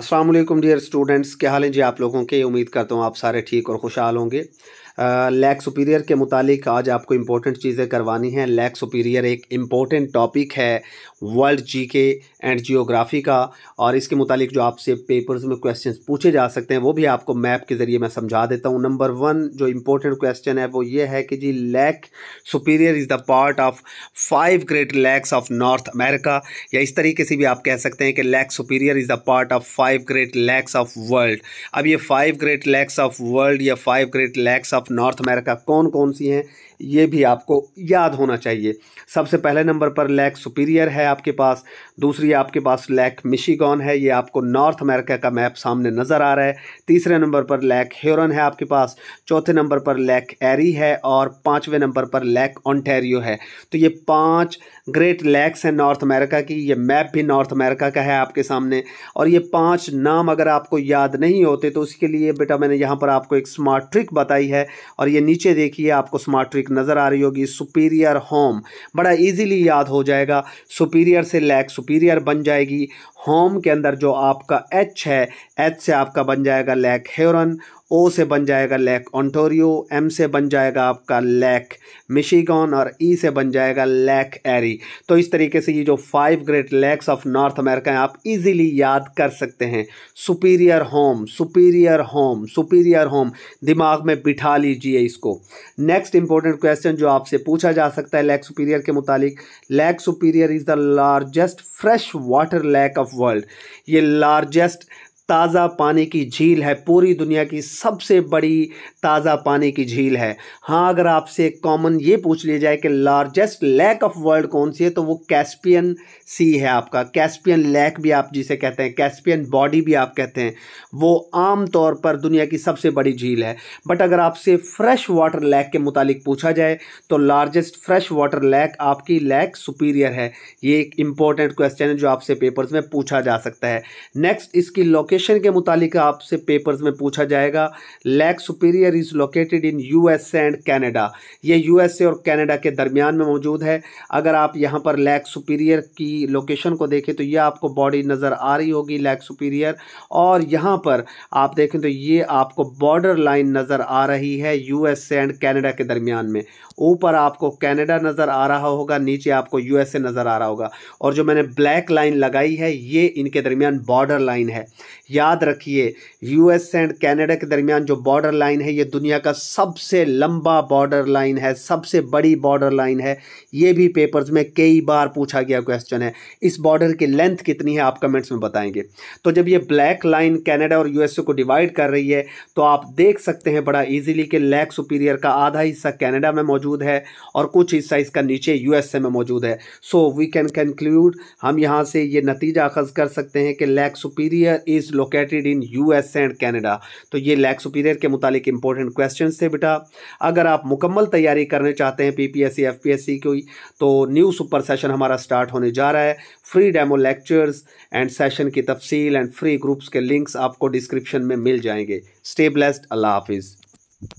Aslam dear students क्या हाल है जी आप लोगों के उम्मीद करता हूँ आप सारे ठीक और खुशहाल होंगे लैग सुपीरियर के मुतालिक आज आपको इम्पोर्टेंट चीज़ें करवानी हैं लैग सुपीरियर एक इम्पोर्टेंट टॉपिक है वर्ल्ड जीके एंड जियोग्राफी का और इसके मुतालिक जो आपसे पेपर्स में क्वेश्चन पूछे जा सकते हैं वो भी आपको मैप के ज़रिए मैं समझा देता हूँ नंबर वन जो इम्पोर्टेंट क्वेश्चन है वो ये है कि जी Lake Superior is the part of five Great Lakes of North America या इस तरीके से भी आप कह सकते हैं कि Lake Superior is the part of five Great Lakes of world अब ये five Great Lakes of world या five Great Lakes of of North America कौन कौन सी हैं ये भी आपको याद होना चाहिए सबसे पहले नंबर पर लैक सुपीरियर है आपके पास दूसरी आपके पास लैक मिशीगॉन है ये आपको नॉर्थ अमेरिका का मैप सामने नज़र आ रहा है तीसरे नंबर पर लैक ह्योरन है आपके पास चौथे नंबर पर लैक एरी है और पाँचवें नंबर पर लैक ऑनटेरियो है तो ये पाँच ग्रेट लैक्स हैं नॉर्थ अमेरिका की ये मैप भी नॉर्थ अमेरिका का है आपके सामने और ये पाँच नाम अगर आपको याद नहीं होते तो उसके लिए बेटा मैंने यहाँ पर आपको एक स्मार्ट ट्रिक बताई है और ये नीचे देखिए आपको स्मार्ट ट्रिक नज़र आ रही होगी सुपीरियर होम बड़ा इजीली याद हो जाएगा सुपीरियर से लैक सुपीरियर बन जाएगी होम के अंदर जो आपका एच है एच से आपका बन जाएगा लैक हेरन ओ से बन जाएगा लैक ऑन्टोरियो एम से बन जाएगा आपका लैक मिशिगन और ई e से बन जाएगा लैक एरी तो इस तरीके से ये जो five Great Lakes of North America हैं आप इजीली याद कर सकते हैं Superior home Superior home Superior home दिमाग में बिठा लीजिए इसको नेक्स्ट इंपॉर्टेंट क्वेश्चन जो आपसे पूछा जा सकता है लैक सुपीरियर के मुतालिक Lake Superior is the largest fresh water lake of world ये लार्जेस्ट ताज़ा पानी की झील है पूरी दुनिया की सबसे बड़ी ताज़ा पानी की झील है हाँ अगर आपसे कॉमन ये पूछ लिया जाए कि लार्जेस्ट लैक ऑफ वर्ल्ड कौन सी है तो वो कैस्पियन सी है आपका कैस्पियन लैक भी आप जिसे कहते हैं कैस्पियन बॉडी भी आप कहते हैं वो आम तौर पर दुनिया की सबसे बड़ी झील है बट अगर आपसे फ्रेश वाटर लैक के मुतालिक पूछा जाए तो लार्जेस्ट फ्रेश वाटर लैक आपकी लैक सुपीरियर है ये एक इंपॉर्टेंट क्वेश्चन है जो आपसे पेपर्स में पूछा जा सकता है नेक्स्ट इसकी लोकेशन लोकेशन के मुतालिक आपसे पेपर्स में पूछा जाएगा Lake Superior is located in USA and Canada ये यूएसए और कनाडा के दरमियान में मौजूद है अगर आप यहाँ पर लैक सुपीरियर की लोकेशन को देखें तो ये आपको बॉडी नज़र आ रही होगी लैक सुपीरियर और यहाँ पर आप देखें तो ये आपको बॉर्डर लाइन नज़र आ रही है यूएसए एंड कैनेडा के दरमियान में ऊपर आपको कैनेडा नज़र आ रहा होगा नीचे आपको यूएसए नज़र आ रहा होगा और जो मैंने ब्लैक लाइन लगाई है ये इनके दरमियान बॉर्डर लाइन है याद रखिए यूएस एंड कनाडा के दरमियान जो बॉर्डर लाइन है ये दुनिया का सबसे लंबा बॉर्डर लाइन है सबसे बड़ी बॉर्डर लाइन है ये भी पेपर्स में कई बार पूछा गया क्वेश्चन है इस बॉर्डर की लेंथ कितनी है आप कमेंट्स में बताएंगे तो जब ये ब्लैक लाइन कैनेडा और यूएसए को डिवाइड कर रही है तो आप देख सकते हैं बड़ा ईजिली कि लैक सुपीरियर का आधा हिस्सा कैनेडा में मौजूद है और कुछ हिस्सा इसका नीचे यूएसए में मौजूद है सो वी कैन कंक्लूड हम यहाँ से ये नतीजा अखज कर सकते हैं कि Lake Superior is located in US and Canada तो ये लैक सुपीरियर के मुतालिक इंपॉर्टेंट क्वेश्चन थे बेटा अगर आप मुकम्मल तैयारी करने चाहते हैं पीपीएससी एफपीएससी की तो न्यू सुपर सेशन हमारा स्टार्ट होने जा रहा है free demo lectures and session की तफसील एंड फ्री ग्रुप्स के लिंक्स आपको डिस्क्रिप्शन में मिल जाएंगे स्टे ब्लेस्ड अल्लाह हाफिज़